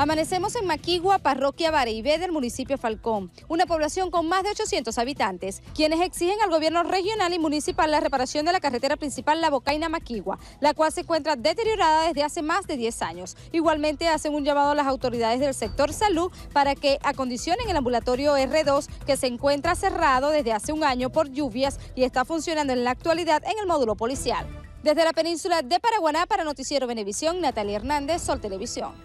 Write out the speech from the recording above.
Amanecemos en Maquigua, parroquia Bareibé del municipio Falcón, una población con más de 800 habitantes, quienes exigen al gobierno regional y municipal la reparación de la carretera principal La Bocaina-Maquigua, la cual se encuentra deteriorada desde hace más de 10 años. Igualmente hacen un llamado a las autoridades del sector salud para que acondicionen el ambulatorio R2 que se encuentra cerrado desde hace un año por lluvias y está funcionando en la actualidad en el módulo policial. Desde la península de Paraguaná para Noticiero Venevisión, Natalia Hernández, Sol Televisión.